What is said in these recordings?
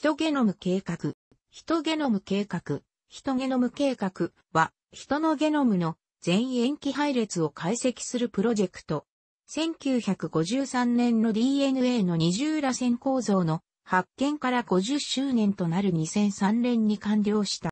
ヒトゲノム計画。ヒトゲノム計画。ヒトゲノム計画は、人のゲノムの全塩基配列を解析するプロジェクト。1953年の DNA の二重螺旋構造の発見から50周年となる2003年に完了した。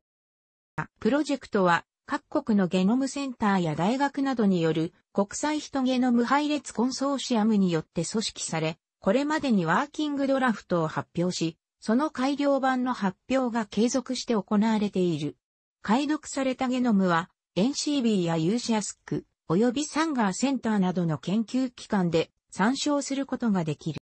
プロジェクトは各国のゲノムセンターや大学などによる国際ヒトゲノム配列コンソーシアムによって組織され、これまでにワーキングドラフトを発表し、その改良版の発表が継続して行われている。解読されたゲノムは、NCB やユーシアスク、及びサンガーセンターなどの研究機関で参照することができる。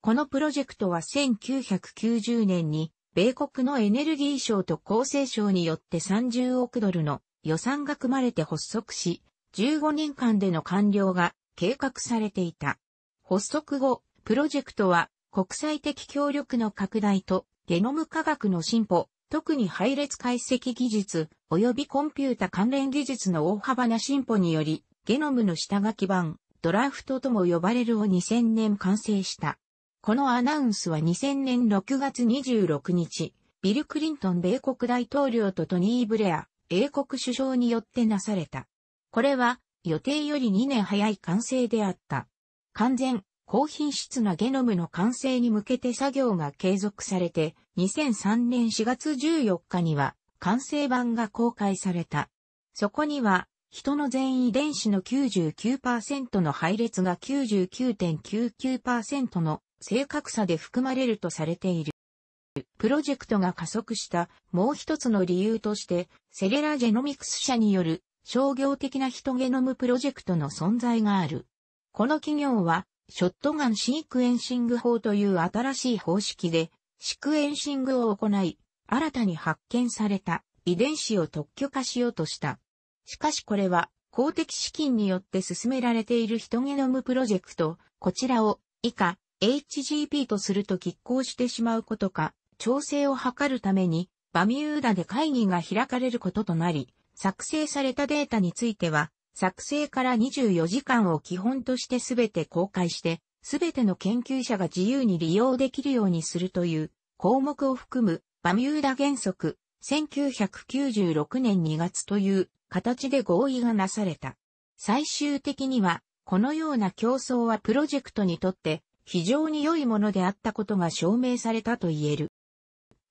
このプロジェクトは1990年に、米国のエネルギー省と厚生省によって30億ドルの予算が組まれて発足し、15年間での完了が計画されていた。発足後、プロジェクトは国際的協力の拡大とゲノム科学の進歩、特に配列解析技術及びコンピュータ関連技術の大幅な進歩により、ゲノムの下書き版、ドラフトとも呼ばれるを2000年完成した。このアナウンスは2000年6月26日、ビル・クリントン米国大統領とトニー・ブレア、英国首相によってなされた。これは予定より2年早い完成であった。完全高品質なゲノムの完成に向けて作業が継続されて、2003年4月14日には完成版が公開された。そこには、人の全遺伝子の99%の配列が99.99%の正確さで含まれるとされている。プロジェクトが加速したもう一つの理由として、セレラジェノミクス社による商業的な人ゲノムプロジェクトの存在がある。この企業はショットガンシークエンシング法という新しい方式で、シクエンシングを行い、新たに発見された遺伝子を特許化しようとした。しかしこれは公的資金によって進められているヒトゲノムプロジェクト、こちらを以下 HGP とすると拮抗してしまうことか、調整を図るためにバミューダで会議が開かれることとなり、作成されたデータについては作成から24時間を基本としてすべて公開して、すべての研究者が自由に利用できるようにするという項目を含むバミューダ原則1996年2月という形で合意がなされた。最終的には、このような競争はプロジェクトにとって非常に良いものであったことが証明されたと言える。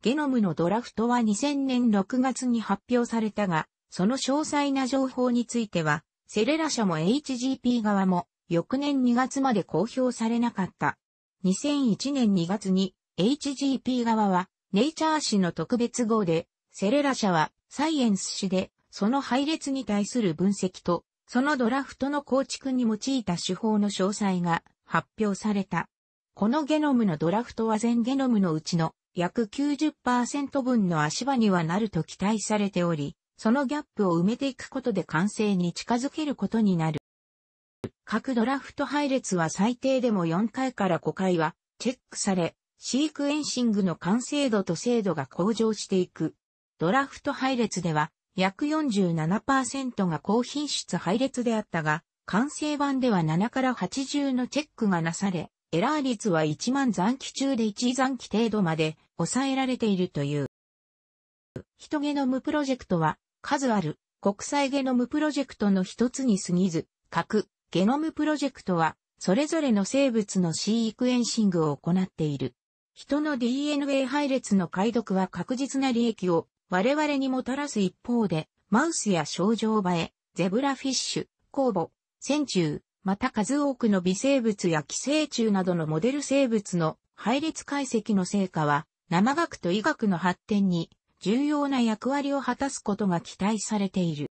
ゲノムのドラフトは2000年6月に発表されたが、その詳細な情報については、セレラ社も HGP 側も翌年2月まで公表されなかった。2001年2月に HGP 側はネイチャー誌の特別号でセレラ社はサイエンス誌でその配列に対する分析とそのドラフトの構築に用いた手法の詳細が発表された。このゲノムのドラフトは全ゲノムのうちの約90%分の足場にはなると期待されており、そのギャップを埋めていくことで完成に近づけることになる。各ドラフト配列は最低でも4回から5回はチェックされ、シークエンシングの完成度と精度が向上していく。ドラフト配列では約47%が高品質配列であったが、完成版では7から80のチェックがなされ、エラー率は1万残機中で1残機程度まで抑えられているという。ヒトゲノムプロジェクトは数ある国際ゲノムプロジェクトの一つに過ぎず、核ゲノムプロジェクトは、それぞれの生物のシークエンシングを行っている。人の DNA 配列の解読は確実な利益を我々にもたらす一方で、マウスや症状場へ、ゼブラフィッシュ、酵母、線虫、また数多くの微生物や寄生虫などのモデル生物の配列解析の成果は、生学と医学の発展に重要な役割を果たすことが期待されている。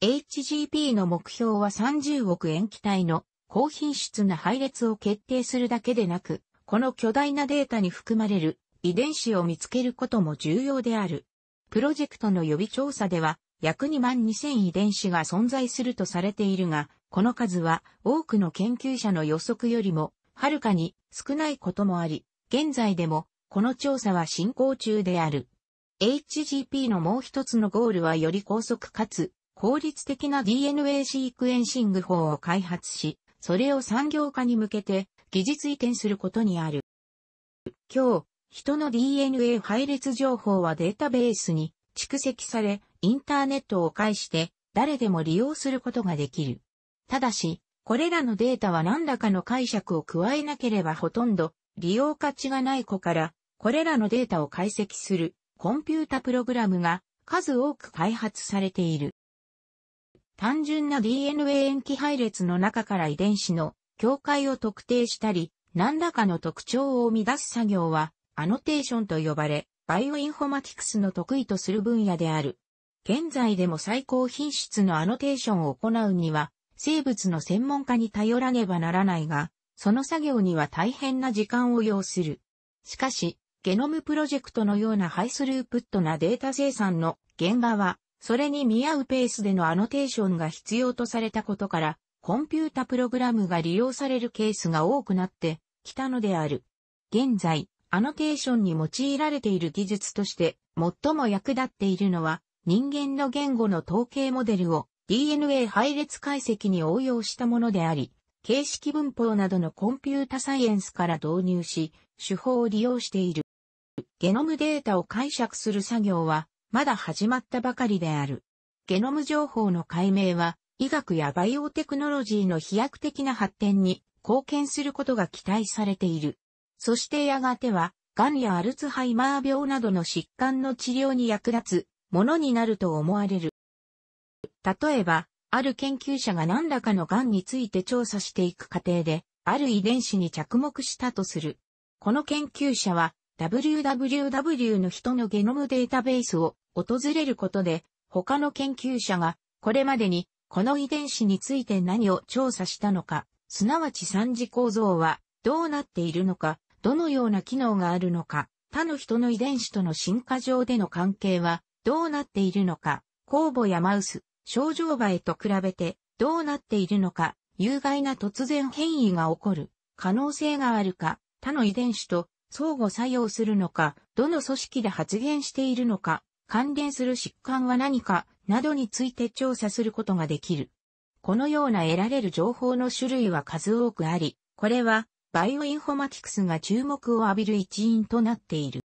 HGP の目標は30億円機体の高品質な配列を決定するだけでなく、この巨大なデータに含まれる遺伝子を見つけることも重要である。プロジェクトの予備調査では、約2万2000遺伝子が存在するとされているが、この数は多くの研究者の予測よりも、はるかに少ないこともあり、現在でもこの調査は進行中である。HGP のもう一つのゴールはより高速かつ効率的な DNA シークエンシング法を開発し、それを産業化に向けて技術移転することにある。今日、人の DNA 配列情報はデータベースに蓄積され、インターネットを介して誰でも利用することができる。ただし、これらのデータは何らかの解釈を加えなければほとんど利用価値がない子から、これらのデータを解析するコンピュータプログラムが数多く開発されている。単純な DNA 塩基配列の中から遺伝子の境界を特定したり、何らかの特徴を生み出す作業は、アノテーションと呼ばれ、バイオインフォマティクスの得意とする分野である。現在でも最高品質のアノテーションを行うには、生物の専門家に頼らねばならないが、その作業には大変な時間を要する。しかし、ゲノムプロジェクトのようなハイスループットなデータ生産の現場は、それに見合うペースでのアノテーションが必要とされたことから、コンピュータプログラムが利用されるケースが多くなってきたのである。現在、アノテーションに用いられている技術として最も役立っているのは人間の言語の統計モデルを DNA 配列解析に応用したものであり、形式文法などのコンピュータサイエンスから導入し、手法を利用している。ゲノムデータを解釈する作業は、まだ始まったばかりである。ゲノム情報の解明は、医学やバイオテクノロジーの飛躍的な発展に貢献することが期待されている。そしてやがては、癌やアルツハイマー病などの疾患の治療に役立つものになると思われる。例えば、ある研究者が何らかの癌について調査していく過程で、ある遺伝子に着目したとする。この研究者は、www の人のゲノムデータベースを訪れることで、他の研究者がこれまでにこの遺伝子について何を調査したのか、すなわち三次構造はどうなっているのか、どのような機能があるのか、他の人の遺伝子との進化上での関係はどうなっているのか、酵母やマウス、症状場へと比べてどうなっているのか、有害な突然変異が起こる可能性があるか、他の遺伝子と相互作用するのか、どの組織で発現しているのか、関連する疾患は何か、などについて調査することができる。このような得られる情報の種類は数多くあり、これはバイオインフォマティクスが注目を浴びる一因となっている。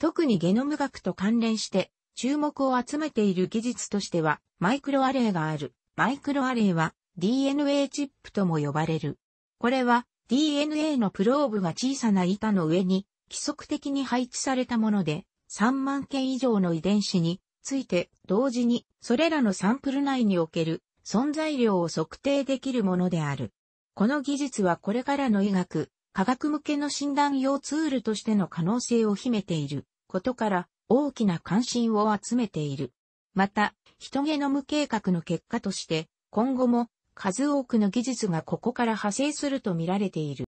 特にゲノム学と関連して注目を集めている技術としてはマイクロアレイがある。マイクロアレイは DNA チップとも呼ばれる。これは DNA のプローブが小さな板の上に規則的に配置されたもので、3万件以上の遺伝子について同時にそれらのサンプル内における存在量を測定できるものである。この技術はこれからの医学、科学向けの診断用ツールとしての可能性を秘めていることから大きな関心を集めている。また、人ゲノム計画の結果として、今後も数多くの技術がここから派生すると見られている。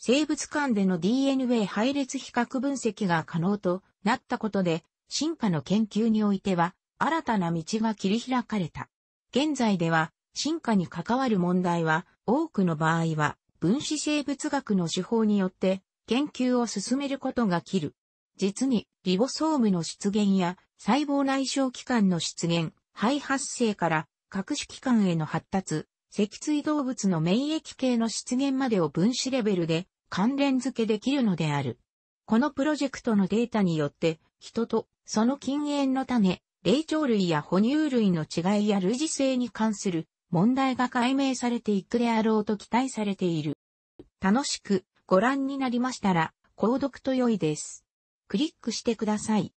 生物間での DNA 配列比較分析が可能となったことで、進化の研究においては、新たな道が切り開かれた。現在では、進化に関わる問題は、多くの場合は、分子生物学の手法によって、研究を進めることが切る。実に、リボソームの出現や、細胞内小器官の出現、肺発生から、各種器官への発達、脊椎動物の免疫系の出現までを分子レベルで関連付けできるのである。このプロジェクトのデータによって、人とその禁煙の種、霊長類や哺乳類の違いや類似性に関する問題が解明されていくであろうと期待されている。楽しくご覧になりましたら、購読と良いです。クリックしてください。